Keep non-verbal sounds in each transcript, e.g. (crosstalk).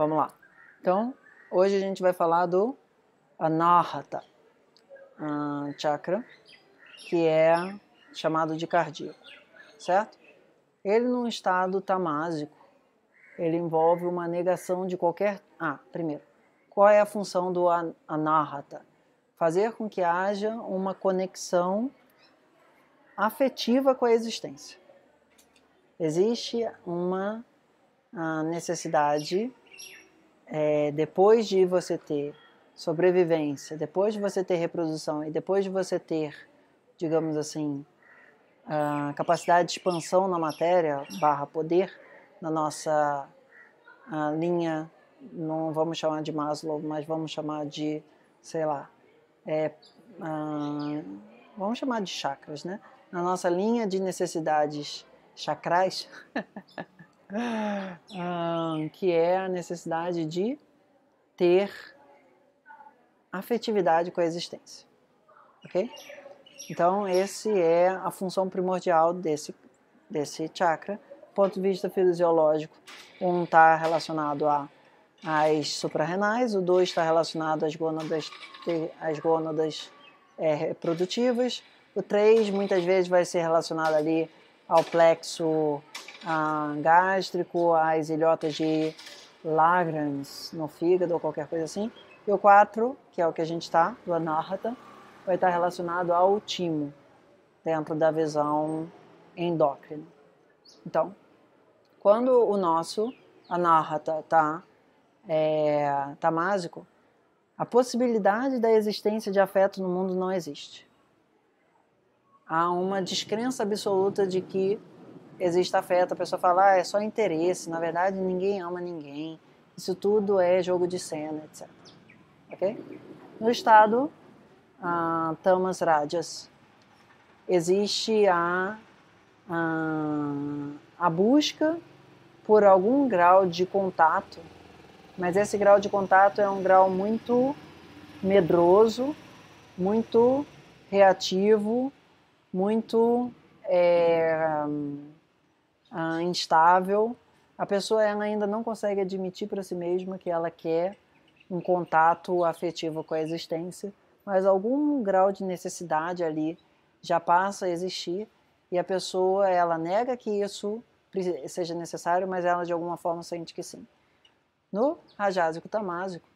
Vamos lá. Então, hoje a gente vai falar do Anahata ah, Chakra, que é chamado de cardíaco, certo? Ele num estado tamásico, ele envolve uma negação de qualquer... Ah, primeiro, qual é a função do Anahata? Fazer com que haja uma conexão afetiva com a existência. Existe uma ah, necessidade é, depois de você ter sobrevivência, depois de você ter reprodução e depois de você ter, digamos assim, a capacidade de expansão na matéria barra poder na nossa linha, não vamos chamar de Maslow, mas vamos chamar de, sei lá, é, vamos chamar de chakras, né? Na nossa linha de necessidades chacrais, (laughs) que é a necessidade de ter afetividade com a existência. Ok? Então, esse é a função primordial desse, desse chakra. Do ponto de vista fisiológico, um está relacionado a, às suprarrenais, o dois está relacionado às gônadas, às gônadas é, reprodutivas, o três muitas vezes vai ser relacionado ali ao plexo ah, gástrico, às ilhotas de Lagrange no fígado ou qualquer coisa assim. E o 4, que é o que a gente está, do anahata, vai estar tá relacionado ao timo, dentro da visão endócrina. Então, quando o nosso anahata está é, tamásico, tá a possibilidade da existência de afeto no mundo não existe há uma descrença absoluta de que existe afeto. A pessoa fala, ah, é só interesse, na verdade ninguém ama ninguém. Isso tudo é jogo de cena, etc. Ok? No estado uh, ah, Tamas Rajas, existe a, ah, a busca por algum grau de contato, mas esse grau de contato é um grau muito medroso, muito reativo, muito é, uh, instável, a pessoa ela ainda não consegue admitir para si mesma que ela quer um contato afetivo com a existência, mas algum grau de necessidade ali já passa a existir e a pessoa ela nega que isso seja necessário, mas ela de alguma forma sente que sim. No rajásico tamásico,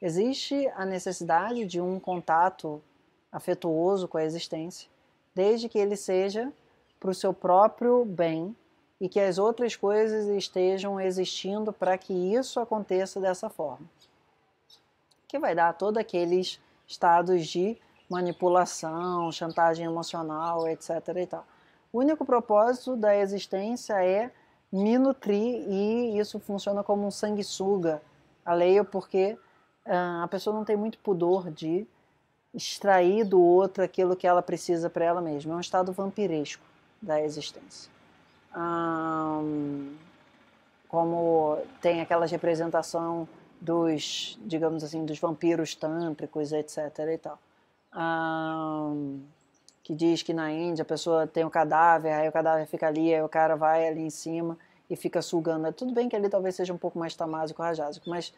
existe a necessidade de um contato afetuoso com a existência, desde que ele seja para o seu próprio bem e que as outras coisas estejam existindo para que isso aconteça dessa forma. Que vai dar todos aqueles estados de manipulação, chantagem emocional, etc. E tal. O único propósito da existência é me nutrir e isso funciona como um sanguessuga leio porque ah, a pessoa não tem muito pudor de extrair do outro aquilo que ela precisa para ela mesma. É um estado vampiresco da existência. como tem aquela representação dos, digamos assim, dos vampiros tântricos, etc. e tal. que diz que na Índia a pessoa tem o um cadáver, aí o cadáver fica ali, aí o cara vai ali em cima e fica sugando. É tudo bem que ali talvez seja um pouco mais tamásico, rajásico, mas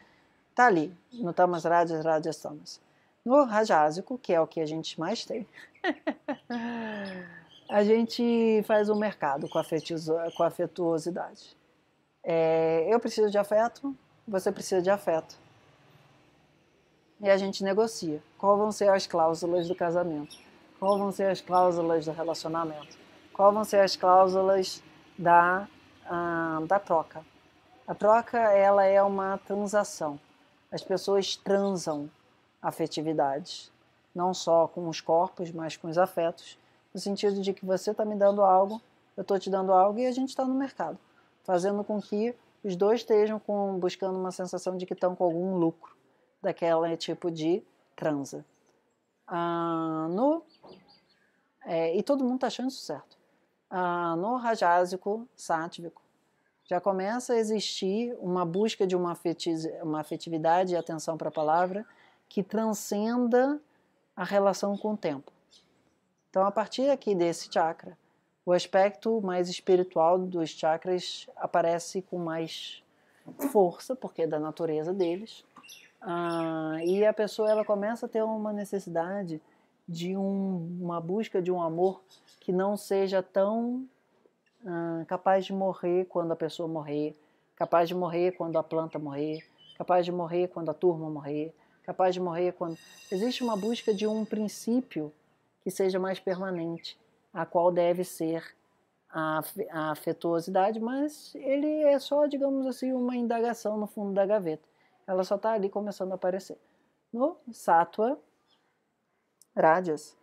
tá ali, no Tamas Rajas, Rajas Tamas. No rajásico, que é o que a gente mais tem, (laughs) a gente faz um mercado com, afetizo, com afetuosidade. É, eu preciso de afeto, você precisa de afeto. E a gente negocia. Qual vão ser as cláusulas do casamento? Qual vão ser as cláusulas do relacionamento? Qual vão ser as cláusulas da, ah, da troca? A troca ela é uma transação. As pessoas transam afetividade, não só com os corpos, mas com os afetos, no sentido de que você está me dando algo, eu estou te dando algo e a gente está no mercado, fazendo com que os dois estejam com, buscando uma sensação de que estão com algum lucro daquela é, tipo de transa. Ah, no, é, e todo mundo está achando isso certo. Ah, no rajásico sátvico, já começa a existir uma busca de uma, afetividade e atenção para a palavra que transcenda a relação com o tempo. Então, a partir aqui desse chakra, o aspecto mais espiritual dos chakras aparece com mais força, porque é da natureza deles. Ah, e a pessoa ela começa a ter uma necessidade de um, uma busca de um amor que não seja tão ah, capaz de morrer quando a pessoa morrer, capaz de morrer quando a planta morrer, capaz de morrer quando a turma morrer, capaz de morrer quando. Existe uma busca de um princípio que seja mais permanente, a qual deve ser a, a afetuosidade, mas ele é só, digamos assim, uma indagação no fundo da gaveta. Ela só está ali começando a aparecer. No Sattva Rajas,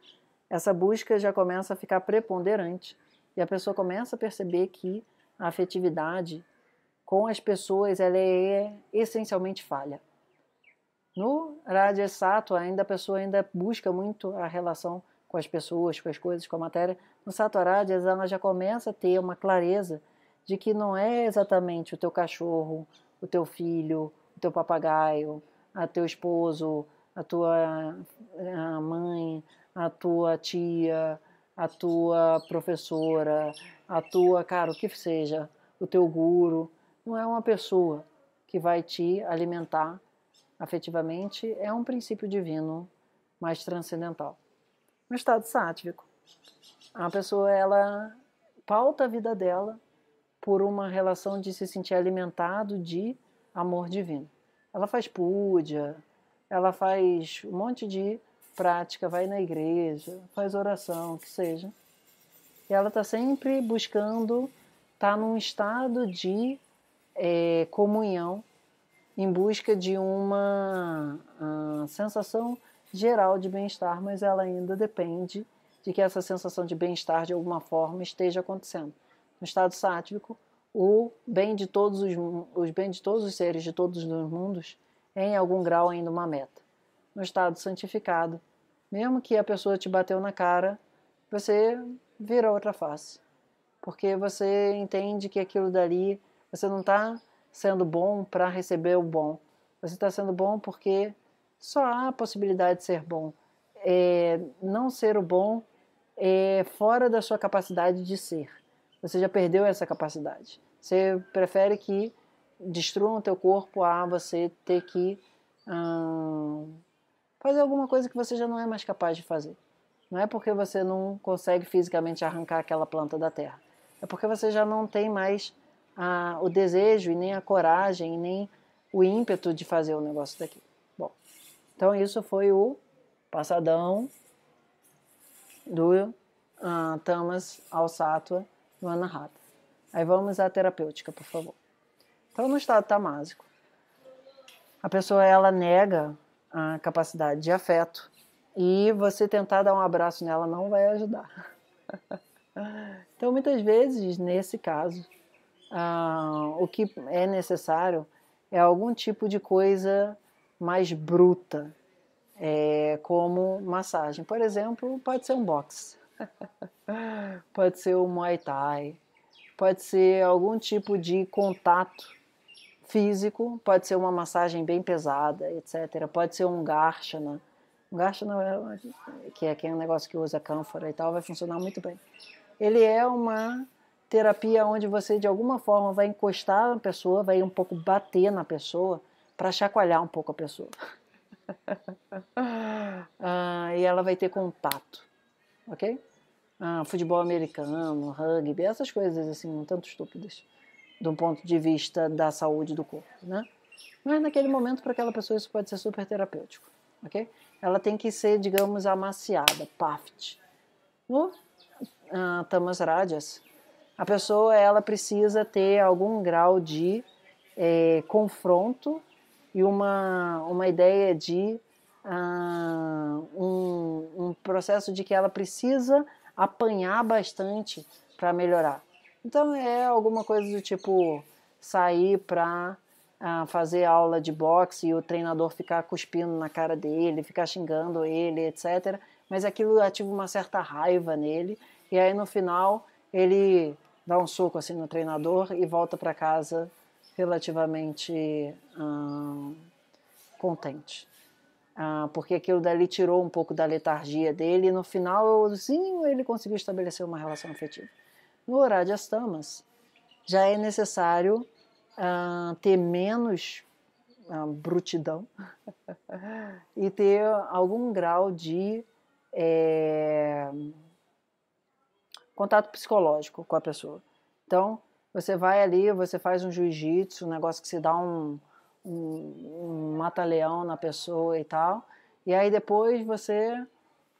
essa busca já começa a ficar preponderante e a pessoa começa a perceber que a afetividade com as pessoas ela é essencialmente falha. No Raja Sato, ainda a pessoa ainda busca muito a relação com as pessoas, com as coisas, com a matéria. No Sato Raja, ela já começa a ter uma clareza de que não é exatamente o teu cachorro, o teu filho, o teu papagaio, a teu esposo, a tua eh, a mãe, a tua tia, a tua professora, a tua, cara, o que seja, o teu guru, não é uma pessoa que vai te alimentar afetivamente é um princípio divino mais transcendental. No estado sátvico, a pessoa ela pauta a vida dela por uma relação de se sentir alimentado de amor divino. Ela faz púdia, ela faz um monte de prática, vai na igreja, faz oração, que seja. E ela está sempre buscando estar tá num estado de é, comunhão em busca de uma ah, sensação geral de bem-estar, mas ela ainda depende de que essa sensação de bem-estar de alguma forma esteja acontecendo. No estado sátvico, o bem de todos os, os bem de todos os seres de todos os mundos é em algum grau ainda uma meta. No estado santificado, mesmo que a pessoa te bateu na cara, você vira outra face, porque você entende que aquilo dali você não está sendo bom para receber o bom. Você está sendo bom porque só há a possibilidade de ser bom. É, não ser o bom é fora da sua capacidade de ser. Você já perdeu essa capacidade. Você prefere que destruam o teu corpo a você ter que hum, fazer alguma coisa que você já não é mais capaz de fazer. Não é porque você não consegue fisicamente arrancar aquela planta da terra. É porque você já não tem mais a, o desejo e nem a coragem e nem o ímpeto de fazer o negócio daqui. Bom, então isso foi o passadão do uh, ah, Tamas ao Sattva no Anahata. Aí vamos à terapêutica, por favor. Então, no estado tamásico, tá a pessoa ela nega a capacidade de afeto e você tentar dar um abraço nela não vai ajudar. (laughs) então, muitas vezes, nesse caso, ah, o que é necessário é algum tipo de coisa mais bruta, é, como massagem. Por exemplo, pode ser um boxe, (laughs) pode ser um muay thai, pode ser algum tipo de contato físico, pode ser uma massagem bem pesada, etc. Pode ser um garshana. Um garshana, é que é, que é negócio que usa cânfora e tal, vai funcionar muito bem. Ele é uma terapia onde você de alguma forma vai encostar na pessoa, vai um pouco bater na pessoa para chacoalhar um pouco a pessoa. (laughs) ah, e ela vai ter contato, ok? Ah, futebol americano, rugby, essas coisas assim, um tanto estúpidas, do ponto de vista da saúde do corpo, né? Mas naquele momento, para aquela pessoa, isso pode ser super terapêutico, ok? Ela tem que ser, digamos, amaciada, paft. No uh, Tamas radias a pessoa ela precisa ter algum grau de é, confronto e uma, uma ideia de ah, um, um processo de que ela precisa apanhar bastante para melhorar. Então é alguma coisa do tipo sair para ah, fazer aula de boxe e o treinador ficar cuspindo na cara dele, ficar xingando ele, etc. Mas aquilo ativa uma certa raiva nele e aí no final ele dá um soco assim no treinador e volta para casa relativamente hum, contente. Ah, porque aquilo dali tirou um pouco da letargia dele e no finalzinho ele conseguiu estabelecer uma relação afetiva. No horário de astamas, já é necessário ah, ter menos ah, brutidão (laughs) e ter algum grau de é, contato psicológico com a pessoa. Então, você vai ali, você faz um jiu-jitsu, um negócio que se dá um, um, um mata-leão na pessoa e tal. E aí depois você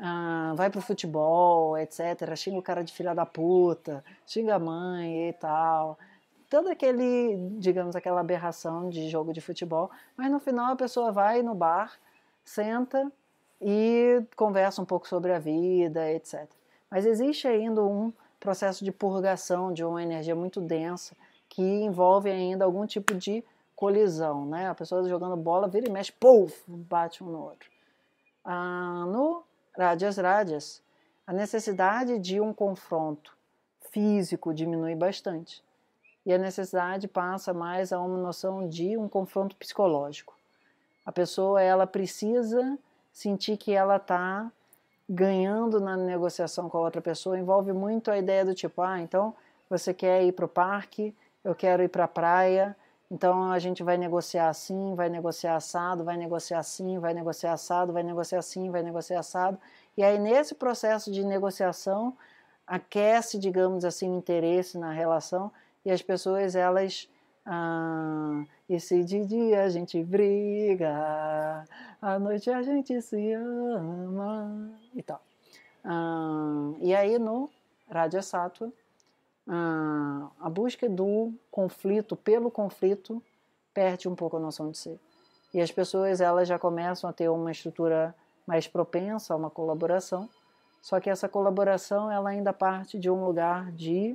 ah, vai pro futebol, etc. Xinga o cara de filha da puta, xinga a mãe e tal. Todo aquele, digamos, aquela aberração de jogo de futebol. Mas no final a pessoa vai no bar, senta e conversa um pouco sobre a vida, etc. Mas existe ainda um processo de purgação de uma energia muito densa que envolve ainda algum tipo de colisão, né? A pessoa jogando bola vira e mexe, pouf, bate um no outro. Ah, no Rádias Rádias, a necessidade de um confronto físico diminui bastante e a necessidade passa mais a uma noção de um confronto psicológico. A pessoa ela precisa sentir que ela está ganhando na negociação com a outra pessoa envolve muito a ideia do tipo, ah, então você quer ir para o parque, eu quero ir para a praia, então a gente vai negociar assim, vai negociar assado, vai negociar assim, vai negociar assado, vai negociar assim, vai negociar assado. E aí nesse processo de negociação aquece, digamos assim, o interesse na relação e as pessoas elas ah, se de dia a gente briga, à noite a gente se ama e tal. Ah, e aí no Rádio Sátua, ah, a busca do conflito, pelo conflito, perde um pouco a noção de ser. E as pessoas elas já começam a ter uma estrutura mais propensa a uma colaboração, só que essa colaboração ela ainda parte de um lugar de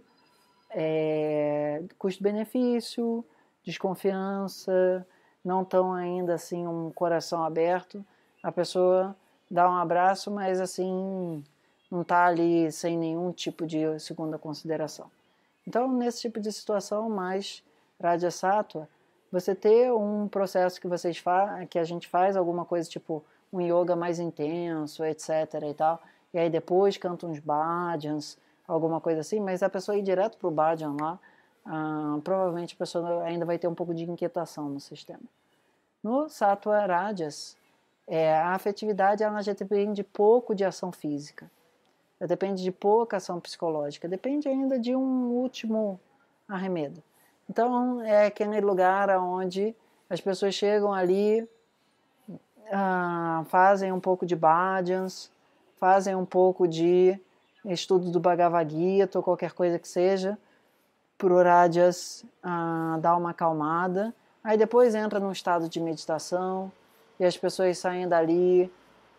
é, custo-benefício, desconfiança, não estão ainda assim um coração aberto. A pessoa dá um abraço, mas assim não está ali sem nenhum tipo de segunda consideração. Então, nesse tipo de situação mais Raja você ter um processo que vocês fa que a gente faz alguma coisa tipo um yoga mais intenso, etc e tal, e aí depois canta uns bhajans, alguma coisa assim, mas a pessoa ir direto para o Badian lá, ah, provavelmente a pessoa ainda vai ter um pouco de inquietação no sistema. No Sattva Rajas, é, a afetividade ela já depende pouco de ação física, ela depende de pouca ação psicológica, depende ainda de um último arremedo. Então é aquele lugar onde as pessoas chegam ali, ah, fazem um pouco de bhajans, fazem um pouco de Estudo do Bhagavad Gita ou qualquer coisa que seja, por horárias ah, dá uma acalmada. Aí depois entra num estado de meditação e as pessoas saem dali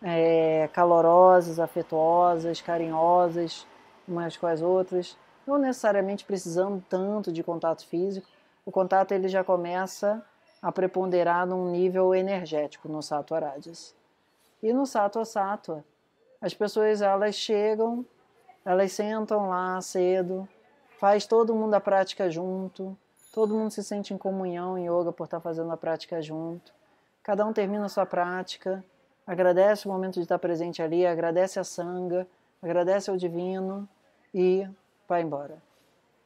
é, calorosas, afetuosas, carinhosas umas com as outras, não necessariamente precisando tanto de contato físico. O contato ele já começa a preponderar num nível energético no Sattva Rajas. E no Sattva Sattva, as pessoas elas chegam elas sentam lá cedo, faz todo mundo a prática junto, todo mundo se sente em comunhão em yoga por estar fazendo a prática junto. Cada um termina a sua prática, agradece o momento de estar presente ali, agradece a sanga, agradece ao divino e vai embora.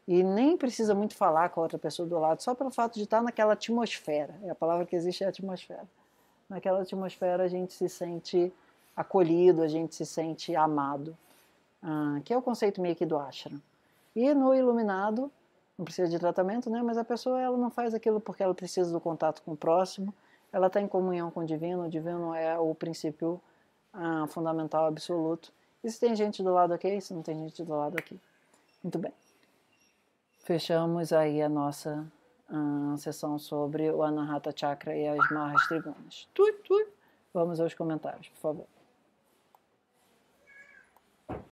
E nem precisa muito falar com a outra pessoa do lado, só pelo fato de estar naquela atmosfera. É a palavra que existe é atmosfera. Naquela atmosfera a gente se sente acolhido, a gente se sente amado. Ah, que é o conceito meio que do ashram. E no iluminado, não precisa de tratamento, né? Mas a pessoa ela não faz aquilo porque ela precisa do contato com o próximo. Ela está em comunhão com o divino. O divino é o princípio ah, fundamental absoluto. E se tem gente do lado aqui, se não tem gente do lado aqui, muito bem. Fechamos aí a nossa ah, sessão sobre o Anahata Chakra e as marras trigunas. Tui, tui. Vamos aos comentários, por favor.